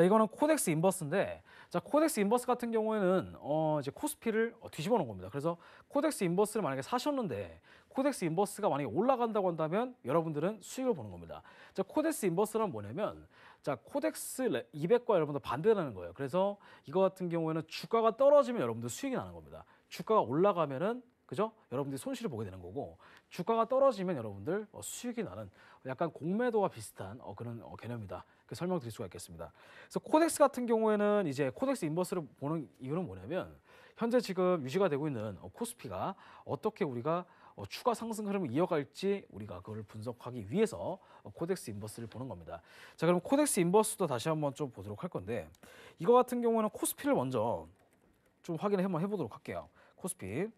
자, 이거는 코덱스 인버스인데 자, 코덱스 인버스 같은 경우에는 어 이제 코스피를 어, 뒤집어 놓은 겁니다. 그래서 코덱스 인버스를 만약에 사셨는데 코덱스 인버스가 만약에 올라간다고 한다면 여러분들은 수익을 보는 겁니다. 자, 코덱스 인버스란 뭐냐면 자, 코덱스 200과 여러분들 반대라는 거예요. 그래서 이거 같은 경우에는 주가가 떨어지면 여러분들 수익이 나는 겁니다. 주가가 올라가면은 그죠? 여러분들이 손실을 보게 되는 거고 주가가 떨어지면 여러분들 어, 수익이 나는 약간 공매도와 비슷한 어, 그런 어, 개념이다. 그 설명드릴 수가 있겠습니다. 그래서 코덱스 같은 경우에는 이제 코덱스 인버스를 보는 이유는 뭐냐면 현재 지금 유지가 되고 있는 코스피가 어떻게 우리가 추가 상승 흐름을 이어갈지 우리가 그걸 분석하기 위해서 코덱스 인버스를 보는 겁니다. 자 그럼 코덱스 인버스도 다시 한번 좀 보도록 할 건데 이거 같은 경우는 에 코스피를 먼저 좀 확인을 한번 해보도록 할게요. 코스피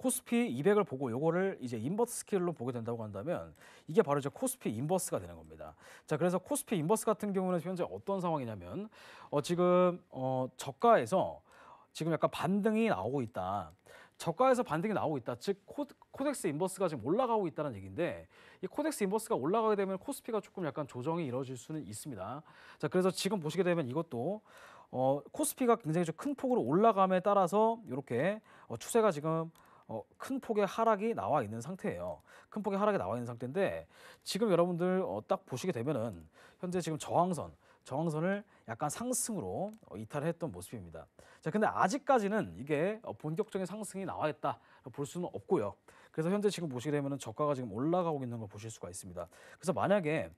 코스피 200을 보고 요거를 이제 인버스 스킬로 보게 된다고 한다면 이게 바로 이제 코스피 인버스가 되는 겁니다. 자, 그래서 코스피 인버스 같은 경우는 현재 어떤 상황이냐면 어 지금 어 저가에서 지금 약간 반등이 나오고 있다. 저가에서 반등이 나오고 있다. 즉 코, 덱스 인버스가 지금 올라가고 있다는 얘기인데 이 코덱스 인버스가 올라가게 되면 코스피가 조금 약간 조정이 이루어질 수는 있습니다. 자, 그래서 지금 보시게 되면 이것도 어, 코스피가 굉장히 좀 큰 폭으로 올라감에 따라서 이렇게 어, 추세가 지금 어, 큰 폭의 하락이 나와 있는 상태예요. 큰 폭의 하락이 나와 있는 상태인데 지금 여러분들 어, 딱 보시게 되면은 현재 지금 저항선 저항선을 약간 상승으로 어, 이탈했던 모습입니다. 자, 근데 아직까지는 이게 어, 본격적인 상승이 나와 있다 볼 수는 없고요. 그래서 현재 지금 보시게 되면 저가가 지금 올라가고 있는 걸 보실 수가 있습니다. 그래서 만약에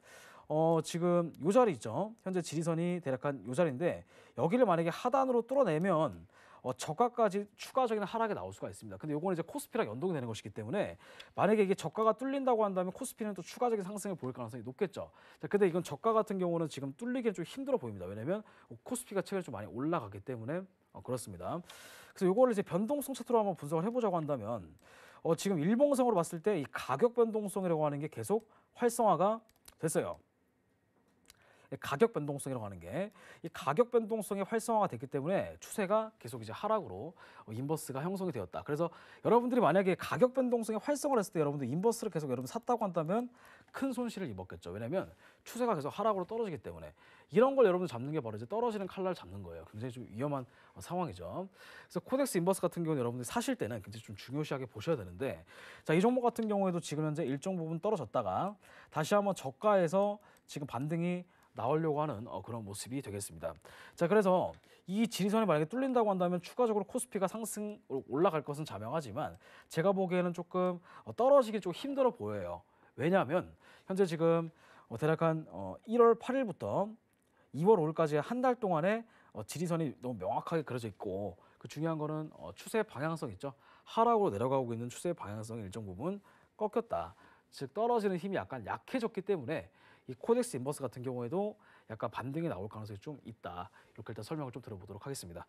어, 지금 요 자리 있죠. 현재 지리선이 대략 한요 자리인데 여기를 만약에 하단으로 뚫어내면 어, 저가까지 추가적인 하락이 나올 수가 있습니다. 근데 요거는 이제 코스피랑 연동이 되는 것이기 때문에 만약에 이게 저가가 뚫린다고 한다면 코스피는 또 추가적인 상승을 보일 가능성이 높겠죠. 자, 근데 이건 저가 같은 경우는 지금 뚫리기는 좀 힘들어 보입니다. 왜냐면 하 뭐 코스피가 최근에 좀 많이 올라가기 때문에 어, 그렇습니다. 그래서 요거를 이제 변동성 차트로 한번 분석을 해보자고 한다면 어, 지금 일봉성으로 봤을 때 이 가격 변동성이라고 하는 게 계속 활성화가 됐어요. 가격 변동성이라고 하는 게 이 가격 변동성의 활성화가 됐기 때문에 추세가 계속 이제 하락으로 인버스가 형성이 되었다. 그래서 여러분들이 만약에 가격 변동성의 활성화를 했을 때 여러분들 인버스를 계속 여러분 샀다고 한다면 큰 손실을 입었겠죠. 왜냐면 추세가 계속 하락으로 떨어지기 때문에 이런 걸 여러분들 잡는 게 바로 이제 떨어지는 칼날 잡는 거예요. 굉장히 좀 위험한 어, 상황이죠. 그래서 코덱스 인버스 같은 경우는 여러분들 이 사실 때는 굉장히 좀 중요시하게 보셔야 되는데 자, 이 종목 같은 경우에도 지금 현재 일정 부분 떨어졌다가 다시 한번 저가에서 지금 반등이 나오려고 하는 어, 그런 모습이 되겠습니다. 자, 그래서 이 지리선이 만약에 뚫린다고 한다면 추가적으로 코스피가 상승 올라갈 것은 자명하지만 제가 보기에는 조금 어, 떨어지기 좀 힘들어 보여요. 왜냐하면 현재 지금 어, 대략 한 어, 1월 8일부터 2월 5일까지 한 달 동안에 어, 지리선이 너무 명확하게 그려져 있고 그 중요한 거는 어, 추세 방향성 있죠. 하락으로 내려가고 있는 추세 방향성이 일정 부분 꺾였다. 즉 떨어지는 힘이 약간 약해졌기 때문에 이 코덱스 인버스 같은 경우에도 약간 반등이 나올 가능성이 좀 있다. 이렇게 일단 설명을 좀 들어보도록 하겠습니다.